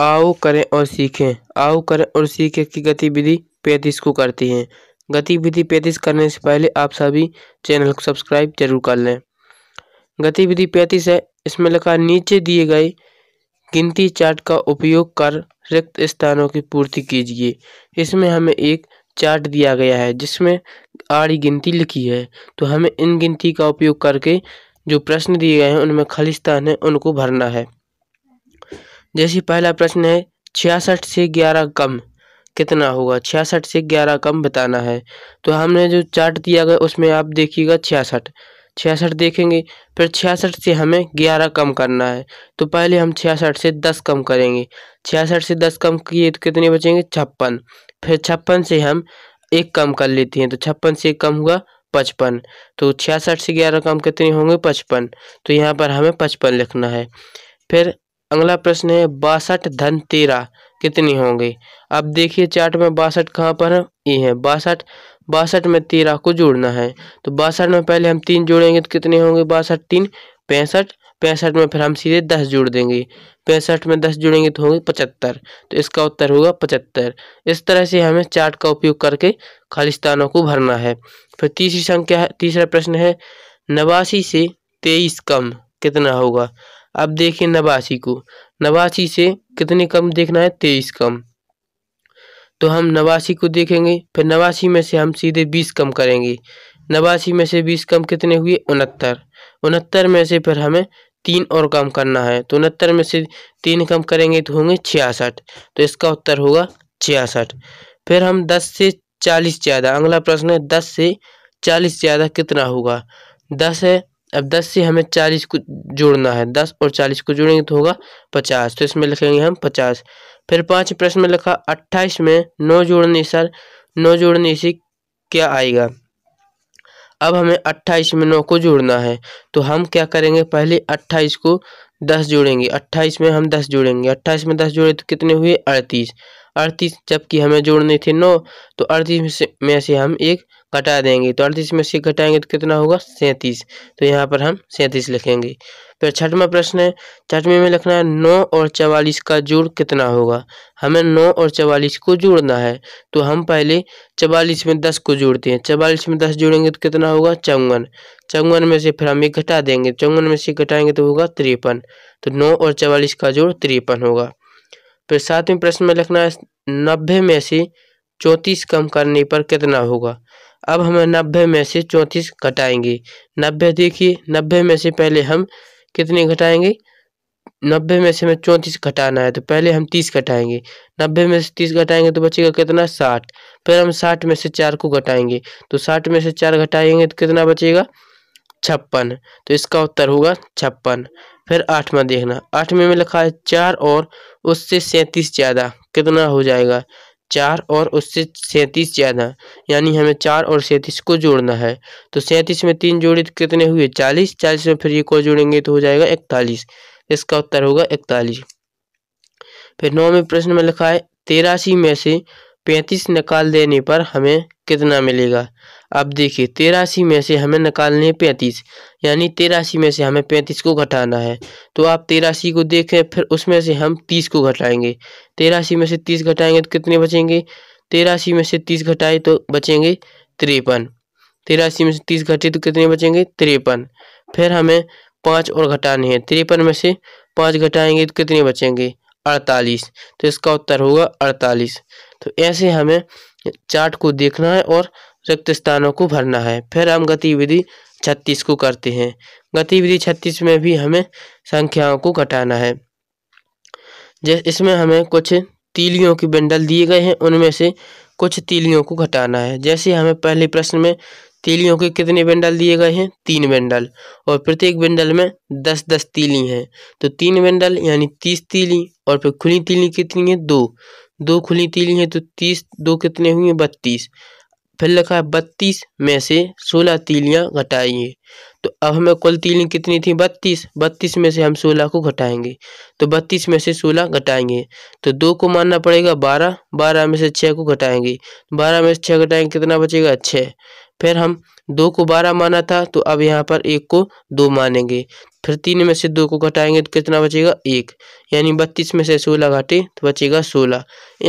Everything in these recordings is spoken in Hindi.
आओ करें और सीखें आओ करें और सीखें की गतिविधि पैंतीस को करती हैं गतिविधि पैंतीस करने से पहले आप सभी चैनल को सब्सक्राइब जरूर कर लें गतिविधि पैंतीस है इसमें लिखा नीचे दिए गए गिनती चार्ट का उपयोग कर रिक्त स्थानों की पूर्ति कीजिए इसमें हमें एक चार्ट दिया गया है जिसमें आड़ी गिनती लिखी है तो हमें इन गिनती का उपयोग करके जो प्रश्न दिए गए हैं उनमें खाली स्थान है उनको भरना है जैसे पहला प्रश्न है छियासठ से ग्यारह कम कितना होगा छियासठ से ग्यारह कम बताना है तो हमने जो चार्ट दिया गया उसमें आप देखिएगा छियासठ छियासठ देखेंगे फिर छियासठ से हमें ग्यारह कम करना है तो पहले हम छियासठ से दस कम करेंगे छियासठ से दस कम किए तो कितने बचेंगे छप्पन फिर छप्पन से हम एक कम कर लेते हैं तो छप्पन से एक कम हुआ पचपन तो छियासठ से ग्यारह कम कितने होंगे पचपन तो यहाँ पर हमें पचपन लिखना है फिर अगला प्रश्न है बासठ धन तेरह कितनी होंगी अब देखिए चार्ट में बासठ कहाँ पर ये है बासठ बासठ में तेरह को जोड़ना है तो बासठ में पहले हम तीन जोड़ेंगे तो कितने होंगे बासठ तीन पैंसठ पैंसठ में फिर हम सीधे दस जोड़ देंगे पैंसठ में दस जोड़ेंगे तो होंगे पचहत्तर तो इसका उत्तर होगा पचहत्तर इस तरह से हमें चार्ट का उपयोग करके खालिस्तानों को भरना है फिर तीसरी संख्या है तीसरा प्रश्न है नवासी से तेईस कम कितना होगा अब देखें नवासी को नवासी से कितने कम देखना है तेईस कम तो हम नवासी को देखेंगे फिर नवासी में से हम सीधे बीस कम करेंगे नवासी में से बीस कम कितने हुए उनहत्तर उनहत्तर में से फिर हमें तीन और कम करना है तो उनहत्तर में से तीन कम करेंगे तो होंगे छियासठ तो इसका उत्तर होगा छियासठ फिर हम दस से चालीस ज़्यादा अगला प्रश्न है दस से चालीस ज़्यादा कितना होगा दस है अब दस से हमें चालीस को जोड़ना है दस और चालीस को जोड़ेंगे तो होगा पचास तो इसमें लिखेंगे हम पचास फिर पाँच प्रश्न में लिखा अट्ठाईस में नौ जोड़ने सर नौ जोड़ने से क्या आएगा अब हमें अट्ठाईस में नौ को जोड़ना है तो हम क्या करेंगे पहले अट्ठाईस को दस जोड़ेंगे अट्ठाईस में हम दस जोड़ेंगे अट्ठाईस में दस जोड़े तो कितने हुए अड़तीस अड़तीस जबकि हमें जोड़ने थे नौ तो अड़तीस में से हम एक घटा देंगे तो अड़तीस में से घटाएंगे तो कितना होगा सैंतीस तो यहाँ पर हम सैंतीस लिखेंगे फिर तो छठवा प्रश्न है छठवें में लिखना है नौ और चवालीस का जोड़ कितना होगा हमें नौ और चवालीस को जोड़ना है तो हम पहले चवालीस में दस को जोड़ते हैं चवालीस में दस जोड़ेंगे तो कितना होगा चौवन चौवन में से फिर हम ये घटा देंगे चौवन में से घटाएंगे तो होगा तिरपन तो नौ और चवालीस का जोड़ तिरपन होगा फिर सातवें प्रश्न में लिखना है नब्बे में से चौंतीस कम करने पर कितना होगा अब हम नब्बे में से चौंतीस घटाएंगे नब्बे देखिए नब्बे में से पहले हम कितने घटाएंगे नब्बे में से हमें चौंतीस घटाना है तो पहले हम तीस घटाएंगे नब्बे में से तीस घटाएंगे तो बचेगा कितना साठ फिर हम साठ में से चार को घटाएंगे तो साठ में से चार घटाएंगे तो कितना बचेगा छप्पन तो इसका उत्तर होगा छप्पन फिर आठवा देखना आठवें में लिखा है चार और उससे सैंतीस ज़्यादा कितना हो जाएगा चार और उससे सैंतीस ज़्यादा यानी हमें चार और सैंतीस को जोड़ना है तो सैंतीस में तीन जोड़े तो कितने हुए चालीस चालीस में फिर ये को जोड़ेंगे तो हो जाएगा इकतालीस इसका उत्तर होगा इकतालीस फिर नौवें प्रश्न में लिखा है तेरासी में से पैंतीस निकाल देने पर हमें कितना मिलेगा अब देखिए तेरासी में से हमें निकालने हैं पैंतीस यानी तेरासी में से हमें पैंतीस को घटाना है तो आप तेरासी को देखें फिर उसमें से हम तीस को घटाएंगे तेरासी में से तीस घटाएंगे तो कितने बचेंगे तेरासी में से तीस घटाए तो बचेंगे तिरपन तेरासी में से तीस घटे तो कितने बचेंगे तिरपन फिर हमें पाँच और घटाने हैं तिरपन में से पाँच घटाएंगे तो कितने बचेंगे अड़तालीस तो इसका उत्तर होगा अड़तालीस तो ऐसे हमें चार्ट को देखना है और रिक्त स्थानों को भरना है फिर हम गतिविधि छत्तीस को करते हैं गतिविधि छत्तीस में भी हमें संख्याओं को घटाना है इसमें हमें कुछ तीलियों के बंडल दिए गए हैं उनमें से कुछ तीलियों को घटाना है जैसे हमें पहले प्रश्न में तीलियों के कितने बंडल दिए गए हैं तीन बंडल और प्रत्येक बंडल में दस दस तीली हैं तो तीन बंडल यानी तीस तीली और फिर खुली तीली कितनी है दो दो खुली तीली है तो तीस दो कितने हुए बत्तीस फिर लिखा है बत्तीस में से सोलह तीलियाँ घटाइए तो अब हमें कुल तीलियां कितनी थी बत्तीस बत्तीस में से हम सोलह को घटाएंगे तो बत्तीस में से सोलह घटाएंगे तो दो को मानना पड़ेगा बारह बारह में से छः को घटाएंगे बारह में से छः घटाएंगे कितना बचेगा छः फिर हम दो को बारह माना था तो अब यहाँ पर एक को दो मानेंगे फिर तीन में से दो को घटाएंगे तो कितना बचेगा एक यानी बत्तीस में से सोलह घटे तो बचेगा सोलह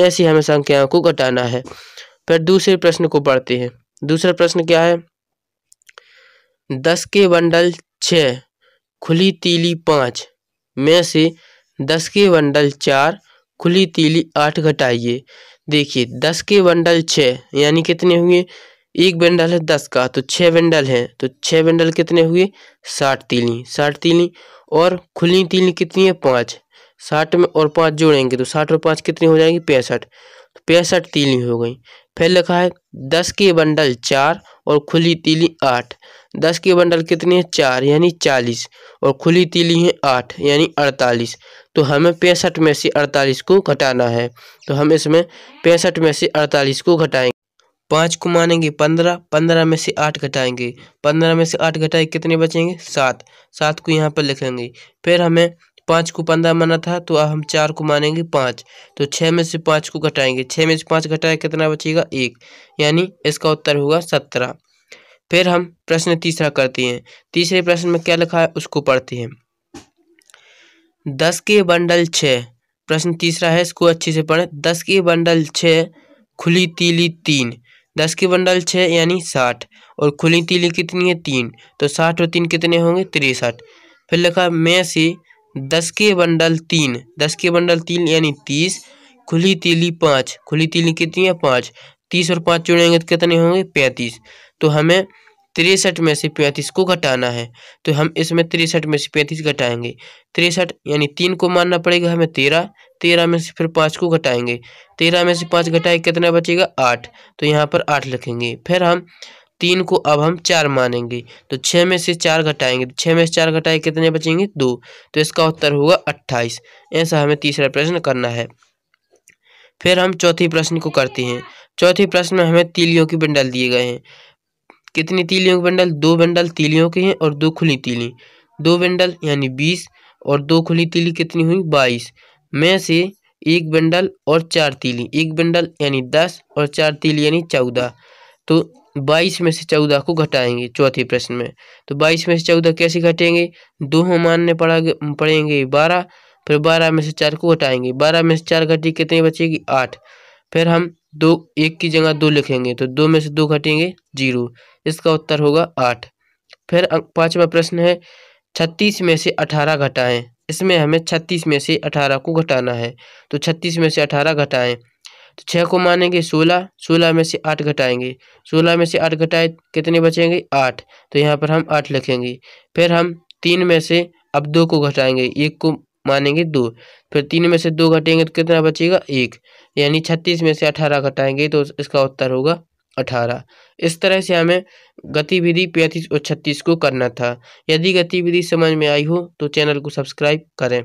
ऐसी हमें संख्याओं को घटाना है फिर दूसरे प्रश्न को पढ़ते हैं दूसरा प्रश्न क्या है दस के बंडल छ खुली तीली पाँच में से दस के बंडल चार खुली तीली आठ घटाइए देखिए दस के बंडल छः यानी कितने हुए एक बंडल है दस का तो छः बंडल है तो छः बंडल कितने हुए साठ तीली साठ तीली और खुली तीली कितनी है पाँच साठ में और पाँच जोड़ेंगे तो साठ और पाँच कितनी हो जाएगी पैंसठ पैंसठ तीली हो गई फिर लिखा है दस के बंडल चार और खुली तीली आठ दस के बंडल कितने हैं चार यानी चालीस और खुली तीली है आठ यानी अड़तालीस तो हमें पैंसठ में से अड़तालीस को घटाना है तो हम इसमें पैंसठ में से अड़तालीस को घटाएंगे पाँच को मानेंगे पंद्रह पंद्रह में से आठ घटाएंगे पंद्रह में से आठ घटाए कितने बचेंगे सात सात को यहाँ पर लिखेंगे फिर हमें पाँच को पंद्रह माना था तो हम चार को मानेंगे पाँच तो छः में से पाँच को घटाएंगे छः में से पाँच घटाए कितना बचेगा एक यानी इसका उत्तर होगा सत्रह फिर हम प्रश्न तीसरा करते हैं तीसरे प्रश्न में क्या लिखा है उसको पढ़ते हैं दस के बंडल छः प्रश्न तीसरा है इसको अच्छे से पढ़ें दस के बंडल छ खुली तीली तीन दस के बंडल छ यानी साठ और खुली तीली कितनी है तीन तो साठ और तीन कितने होंगे तिरसठ फिर लिखा मैं से दस के बंडल तीन दस के बंडल तीन यानी तीस खुली तीली पाँच खुली तीली कितनी है पाँच तीस और पाँच जोड़ेंगे तो कितने होंगे पैंतीस तो हमें तिरसठ में से पैंतीस को घटाना है तो हम इसमें तिरसठ में से पैंतीस घटाएंगे तिरसठ यानी तीन को मानना पड़ेगा हमें तेरह तेरह में से फिर पाँच को घटाएंगे तेरह में से पाँच घटाए कितना बचेगा आठ तो यहाँ पर आठ लिखेंगे फिर हम तीन को अब हम चार मानेंगे तो छः में से चार घटाएंगे तो छः में से चार घटाए कितने बचेंगे दो तो इसका उत्तर होगा अट्ठाईस ऐसा हमें तीसरा प्रश्न करना है फिर हम चौथे प्रश्न को करते हैं चौथे प्रश्न में हमें तीलियों के बंडल दिए गए हैं कितनी तीलियों के बंडल दो बंडल तीलियों के हैं और दो खुली तीली दो बंडल यानी बीस और दो खुली तीली कितनी हुई बाईस में से एक बंडल और चार तीली एक बंडल यानी दस और चार तीली यानी चौदह तो बाईस में से चौदह को घटाएंगे चौथे प्रश्न में तो बाईस में से चौदह कैसे घटेंगे दो हम मानने पड़ा पड़ेंगे बारह फिर बारह में से चार को घटाएंगे बारह में से चार घटी कितनी बचेगी आठ फिर हम दो एक की जगह दो लिखेंगे तो दो में से दो घटेंगे जीरो इसका उत्तर होगा आठ फिर अं, पांचवा प्रश्न है छत्तीस में से अठारह घटाएं इसमें हमें छत्तीस में से अठारह को घटाना है तो छत्तीस में से अठारह घटाएं तो छः को मानेंगे सोलह सोलह में से आठ घटाएंगे सोलह में से आठ घटाए कितने बचेंगे आठ तो यहाँ पर हम आठ लिखेंगे फिर हम तीन में से अब दो को घटाएंगे एक को मानेंगे दो फिर तीन में से दो घटेंगे तो कितना बचेगा एक यानी छत्तीस में से अठारह घटाएंगे तो इसका उत्तर होगा अठारह इस तरह से हमें गतिविधि पैंतीस और छत्तीस को करना था यदि गतिविधि समझ में आई हो तो चैनल को सब्सक्राइब करें